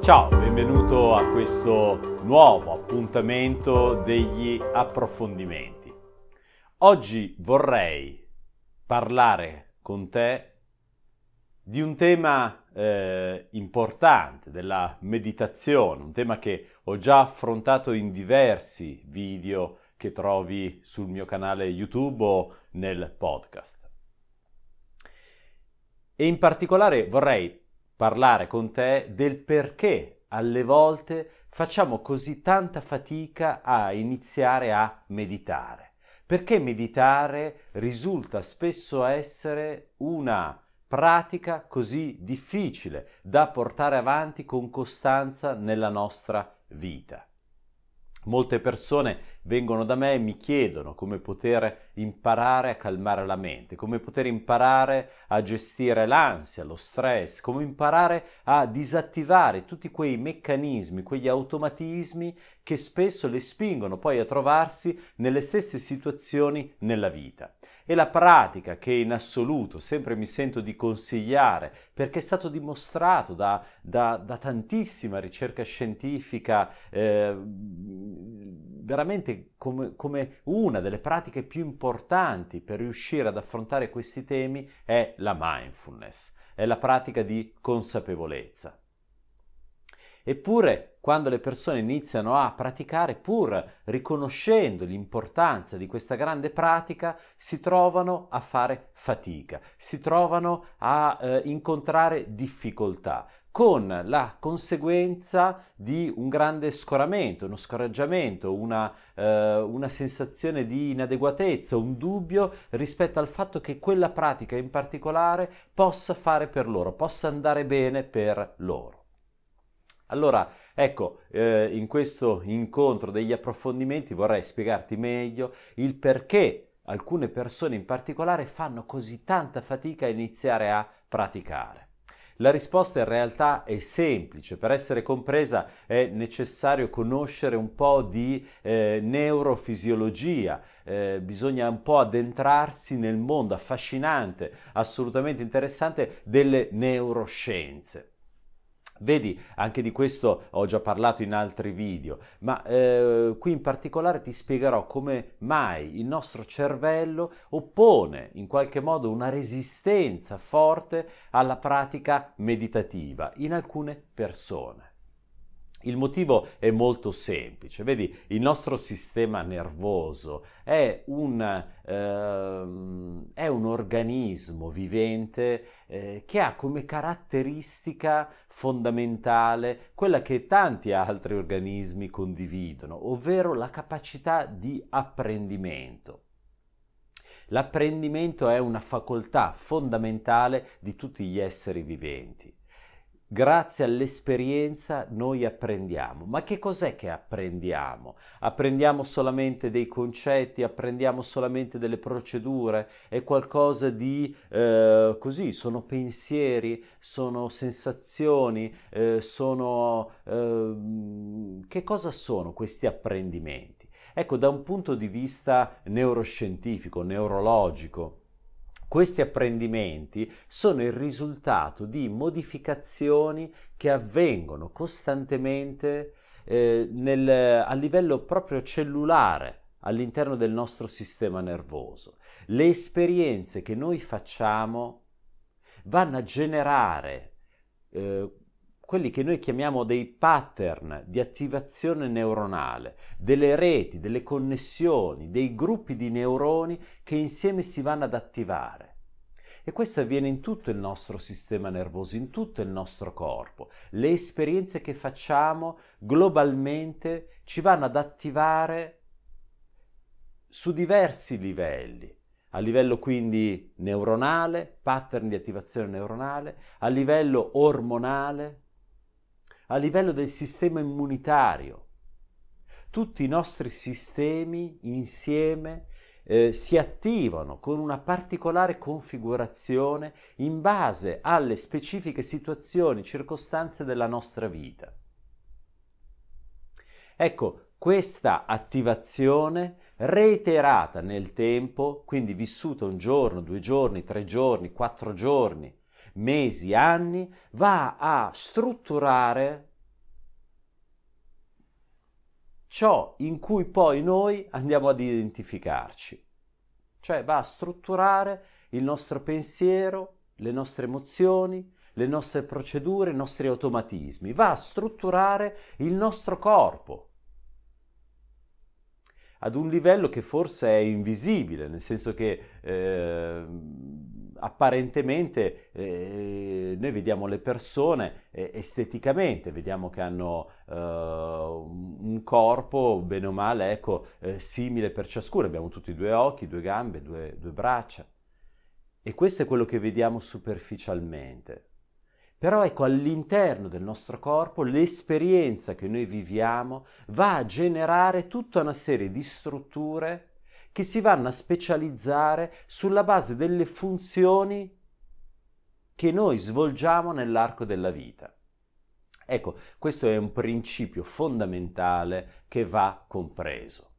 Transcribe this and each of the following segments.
Ciao, benvenuto a questo nuovo appuntamento degli approfondimenti. Oggi vorrei parlare con te di un tema eh, importante della meditazione, un tema che ho già affrontato in diversi video che trovi sul mio canale YouTube o nel podcast. E in particolare vorrei parlare con te del perché alle volte facciamo così tanta fatica a iniziare a meditare. Perché meditare risulta spesso essere una pratica così difficile da portare avanti con costanza nella nostra vita. Molte persone vengono da me e mi chiedono come poter imparare a calmare la mente, come poter imparare a gestire l'ansia, lo stress, come imparare a disattivare tutti quei meccanismi, quegli automatismi che spesso le spingono poi a trovarsi nelle stesse situazioni nella vita. E la pratica che in assoluto sempre mi sento di consigliare, perché è stato dimostrato da, da, da tantissima ricerca scientifica, eh, veramente come, come una delle pratiche più importanti per riuscire ad affrontare questi temi, è la mindfulness, è la pratica di consapevolezza. Eppure, quando le persone iniziano a praticare, pur riconoscendo l'importanza di questa grande pratica, si trovano a fare fatica, si trovano a eh, incontrare difficoltà, con la conseguenza di un grande scoramento, uno scoraggiamento, una, eh, una, sensazione di inadeguatezza, un dubbio rispetto al fatto che quella pratica in particolare possa fare per loro, possa andare bene per loro. Allora, ecco, eh, in questo incontro degli approfondimenti vorrei spiegarti meglio il perché alcune persone in particolare fanno così tanta fatica a iniziare a praticare. La risposta in realtà è semplice, per essere compresa è necessario conoscere un po' di eh, neurofisiologia, eh, bisogna un po' addentrarsi nel mondo affascinante, assolutamente interessante delle neuroscienze. Vedi, anche di questo ho già parlato in altri video, ma eh, qui in particolare ti spiegherò come mai il nostro cervello oppone in qualche modo una resistenza forte alla pratica meditativa in alcune persone. Il motivo è molto semplice, vedi, il nostro sistema nervoso è un, ehm, è un organismo vivente eh, che ha come caratteristica fondamentale quella che tanti altri organismi condividono, ovvero la capacità di apprendimento. L'apprendimento è una facoltà fondamentale di tutti gli esseri viventi. Grazie all'esperienza noi apprendiamo. Ma che cos'è che apprendiamo? Apprendiamo solamente dei concetti, apprendiamo solamente delle procedure, è qualcosa di eh, così, sono pensieri, sono sensazioni, eh, sono... Eh, che cosa sono questi apprendimenti? Ecco, da un punto di vista neuroscientifico, neurologico, questi apprendimenti sono il risultato di modificazioni che avvengono costantemente eh, nel, a livello proprio cellulare all'interno del nostro sistema nervoso. Le esperienze che noi facciamo vanno a generare eh, quelli che noi chiamiamo dei pattern di attivazione neuronale, delle reti, delle connessioni, dei gruppi di neuroni che insieme si vanno ad attivare. E questo avviene in tutto il nostro sistema nervoso, in tutto il nostro corpo. Le esperienze che facciamo globalmente ci vanno ad attivare su diversi livelli, a livello quindi neuronale, pattern di attivazione neuronale, a livello ormonale, a livello del sistema immunitario. Tutti i nostri sistemi insieme eh, si attivano con una particolare configurazione in base alle specifiche situazioni, circostanze della nostra vita. Ecco, questa attivazione reiterata nel tempo, quindi vissuta un giorno, due giorni, tre giorni, quattro giorni, mesi, anni, va a strutturare ciò in cui poi noi andiamo ad identificarci. Cioè va a strutturare il nostro pensiero, le nostre emozioni, le nostre procedure, i nostri automatismi, va a strutturare il nostro corpo ad un livello che forse è invisibile, nel senso che eh, apparentemente eh, noi vediamo le persone eh, esteticamente, vediamo che hanno eh, un corpo bene o male ecco, eh, simile per ciascuno, abbiamo tutti due occhi, due gambe, due, due braccia e questo è quello che vediamo superficialmente. Però ecco, all'interno del nostro corpo l'esperienza che noi viviamo va a generare tutta una serie di strutture che si vanno a specializzare sulla base delle funzioni che noi svolgiamo nell'arco della vita. Ecco, questo è un principio fondamentale che va compreso.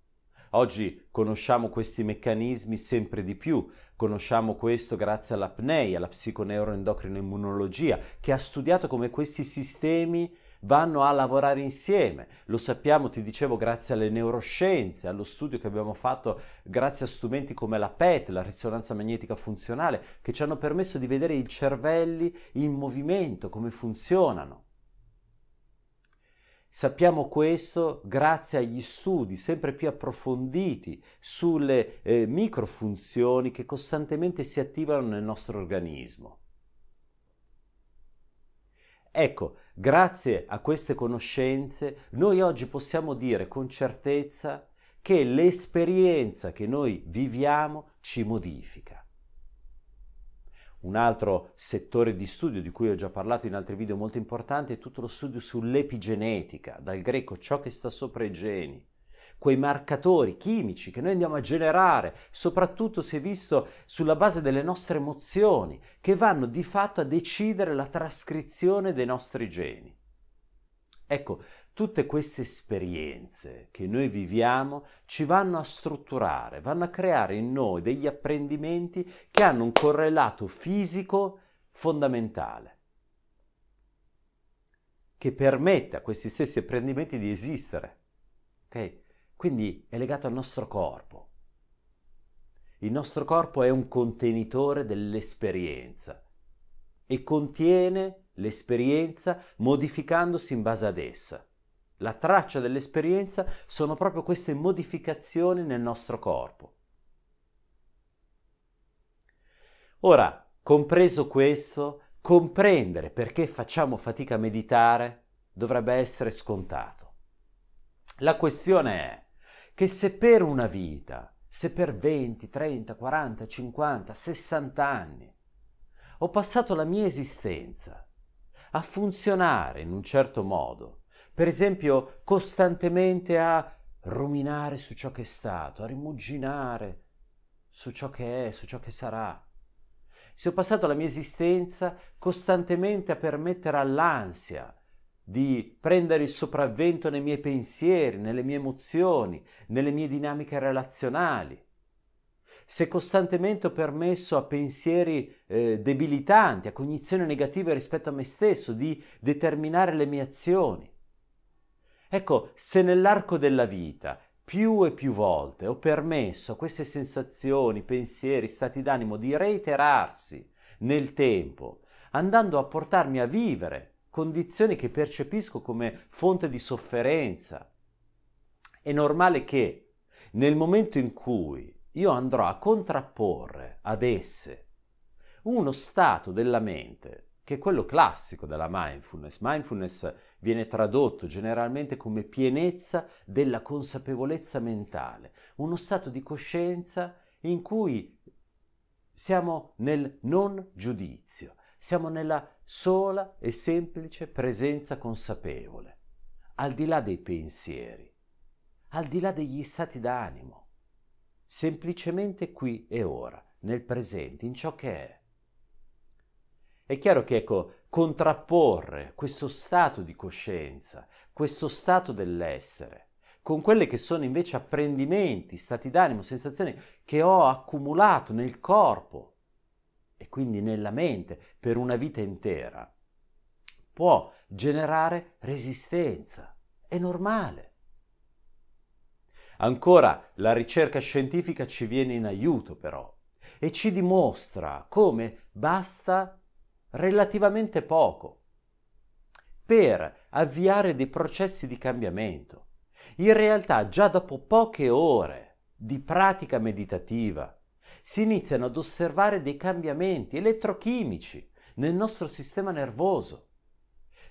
Oggi conosciamo questi meccanismi sempre di più, conosciamo questo grazie all'apnei, alla psiconeuroendocrina immunologia, che ha studiato come questi sistemi vanno a lavorare insieme. Lo sappiamo, ti dicevo, grazie alle neuroscienze, allo studio che abbiamo fatto grazie a strumenti come la PET, la risonanza magnetica funzionale, che ci hanno permesso di vedere i cervelli in movimento, come funzionano. Sappiamo questo grazie agli studi sempre più approfonditi sulle eh, microfunzioni che costantemente si attivano nel nostro organismo. Ecco, grazie a queste conoscenze noi oggi possiamo dire con certezza che l'esperienza che noi viviamo ci modifica. Un altro settore di studio di cui ho già parlato in altri video molto importanti è tutto lo studio sull'epigenetica, dal greco ciò che sta sopra i geni quei marcatori chimici che noi andiamo a generare, soprattutto se visto sulla base delle nostre emozioni, che vanno di fatto a decidere la trascrizione dei nostri geni. Ecco, tutte queste esperienze che noi viviamo ci vanno a strutturare, vanno a creare in noi degli apprendimenti che hanno un correlato fisico fondamentale che permette a questi stessi apprendimenti di esistere. Okay? Quindi è legato al nostro corpo. Il nostro corpo è un contenitore dell'esperienza e contiene l'esperienza modificandosi in base ad essa. La traccia dell'esperienza sono proprio queste modificazioni nel nostro corpo. Ora, compreso questo, comprendere perché facciamo fatica a meditare dovrebbe essere scontato. La questione è, che se per una vita, se per 20, 30, 40, 50, 60 anni ho passato la mia esistenza a funzionare in un certo modo, per esempio costantemente a ruminare su ciò che è stato, a rimuginare su ciò che è, su ciò che sarà. Se ho passato la mia esistenza costantemente a permettere all'ansia di prendere il sopravvento nei miei pensieri, nelle mie emozioni, nelle mie dinamiche relazionali. Se costantemente ho permesso a pensieri eh, debilitanti, a cognizioni negative rispetto a me stesso di determinare le mie azioni. Ecco, se nell'arco della vita più e più volte ho permesso a queste sensazioni, pensieri, stati d'animo di reiterarsi nel tempo, andando a portarmi a vivere condizioni che percepisco come fonte di sofferenza. È normale che nel momento in cui io andrò a contrapporre ad esse uno stato della mente, che è quello classico della mindfulness. Mindfulness viene tradotto generalmente come pienezza della consapevolezza mentale, uno stato di coscienza in cui siamo nel non giudizio, siamo nella sola e semplice presenza consapevole, al di là dei pensieri, al di là degli stati d'animo, semplicemente qui e ora, nel presente, in ciò che è. È chiaro che, ecco, contrapporre questo stato di coscienza, questo stato dell'essere, con quelli che sono invece apprendimenti, stati d'animo, sensazioni che ho accumulato nel corpo, e quindi nella mente per una vita intera, può generare resistenza. È normale. Ancora la ricerca scientifica ci viene in aiuto però e ci dimostra come basta relativamente poco per avviare dei processi di cambiamento. In realtà già dopo poche ore di pratica meditativa si iniziano ad osservare dei cambiamenti elettrochimici nel nostro sistema nervoso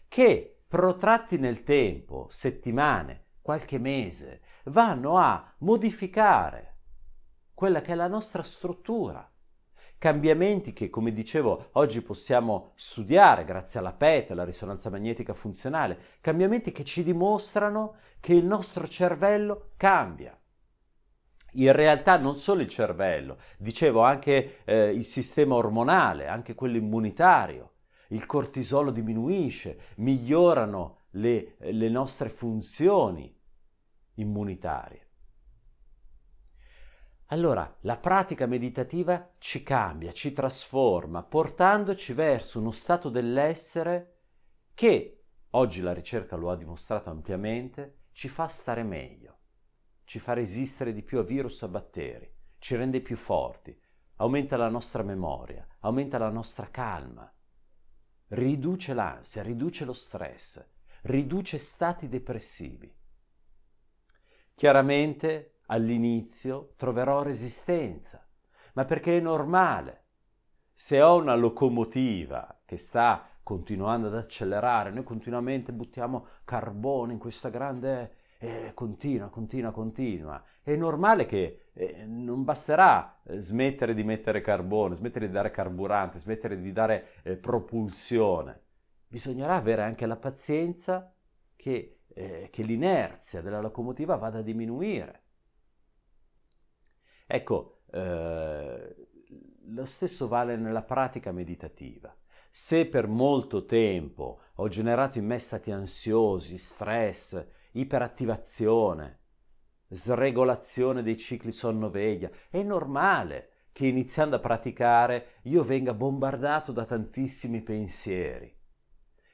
che protratti nel tempo, settimane, qualche mese, vanno a modificare quella che è la nostra struttura. Cambiamenti che, come dicevo, oggi possiamo studiare grazie alla PET, alla risonanza magnetica funzionale, cambiamenti che ci dimostrano che il nostro cervello cambia in realtà non solo il cervello, dicevo anche eh, il sistema ormonale, anche quello immunitario, il cortisolo diminuisce, migliorano le, le nostre funzioni immunitarie. Allora, la pratica meditativa ci cambia, ci trasforma, portandoci verso uno stato dell'essere che, oggi la ricerca lo ha dimostrato ampiamente, ci fa stare meglio ci fa resistere di più a virus e a batteri, ci rende più forti, aumenta la nostra memoria, aumenta la nostra calma, riduce l'ansia, riduce lo stress, riduce stati depressivi. Chiaramente all'inizio troverò resistenza, ma perché è normale. Se ho una locomotiva che sta continuando ad accelerare, noi continuamente buttiamo carbone in questa grande eh, continua, continua, continua. È normale che eh, non basterà eh, smettere di mettere carbone, smettere di dare carburante, smettere di dare eh, propulsione. Bisognerà avere anche la pazienza che, eh, che l'inerzia della locomotiva vada a diminuire. Ecco, eh, lo stesso vale nella pratica meditativa. Se per molto tempo ho generato in me stati ansiosi, stress, iperattivazione, sregolazione dei cicli sonno-veglia. È normale che iniziando a praticare io venga bombardato da tantissimi pensieri.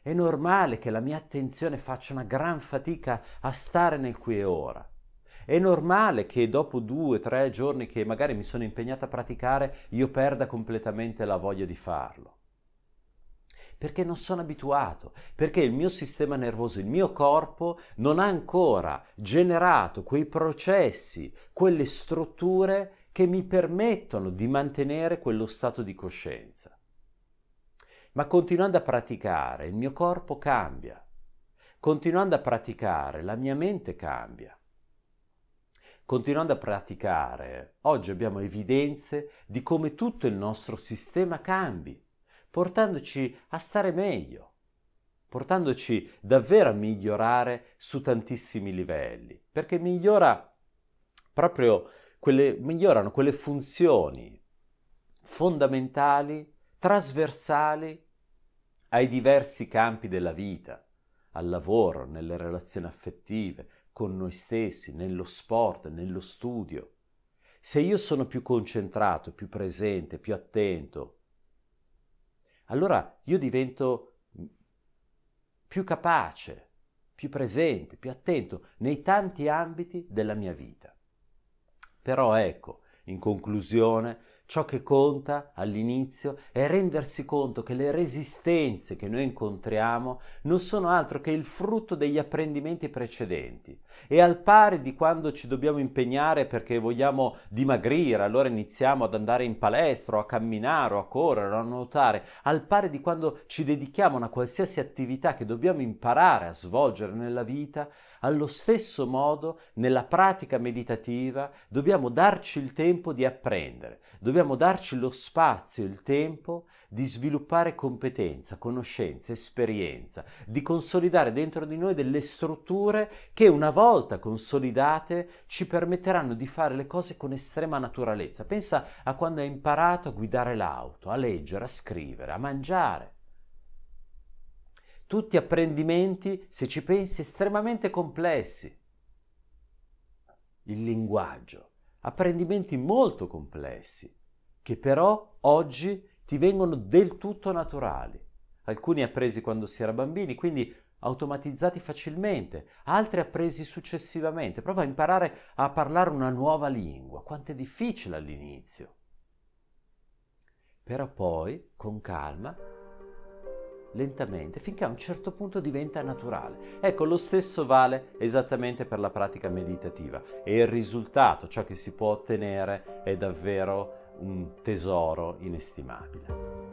È normale che la mia attenzione faccia una gran fatica a stare nel qui e ora. È normale che dopo due, tre giorni che magari mi sono impegnato a praticare, io perda completamente la voglia di farlo. Perché non sono abituato, perché il mio sistema nervoso, il mio corpo non ha ancora generato quei processi, quelle strutture che mi permettono di mantenere quello stato di coscienza. Ma continuando a praticare, il mio corpo cambia. Continuando a praticare, la mia mente cambia continuando a praticare, oggi abbiamo evidenze di come tutto il nostro sistema cambi portandoci a stare meglio, portandoci davvero a migliorare su tantissimi livelli, perché migliora proprio quelle, migliorano quelle funzioni fondamentali, trasversali ai diversi campi della vita, al lavoro, nelle relazioni affettive, con noi stessi, nello sport, nello studio. Se io sono più concentrato, più presente, più attento, allora io divento più capace, più presente, più attento nei tanti ambiti della mia vita. Però ecco, in conclusione, Ciò che conta all'inizio è rendersi conto che le resistenze che noi incontriamo non sono altro che il frutto degli apprendimenti precedenti e al pari di quando ci dobbiamo impegnare perché vogliamo dimagrire, allora iniziamo ad andare in palestra o a camminare o a correre o a nuotare, al pari di quando ci dedichiamo a una qualsiasi attività che dobbiamo imparare a svolgere nella vita, allo stesso modo, nella pratica meditativa dobbiamo darci il tempo di apprendere, dobbiamo darci lo spazio, il tempo di sviluppare competenza, conoscenza, esperienza, di consolidare dentro di noi delle strutture che una volta consolidate ci permetteranno di fare le cose con estrema naturalezza. Pensa a quando hai imparato a guidare l'auto, a leggere, a scrivere, a mangiare tutti apprendimenti, se ci pensi, estremamente complessi. Il linguaggio, apprendimenti molto complessi, che però oggi ti vengono del tutto naturali. Alcuni appresi quando si era bambini, quindi automatizzati facilmente, altri appresi successivamente. Prova a imparare a parlare una nuova lingua, quanto è difficile all'inizio. Però poi, con calma, lentamente finché a un certo punto diventa naturale. Ecco, lo stesso vale esattamente per la pratica meditativa e il risultato, ciò che si può ottenere, è davvero un tesoro inestimabile.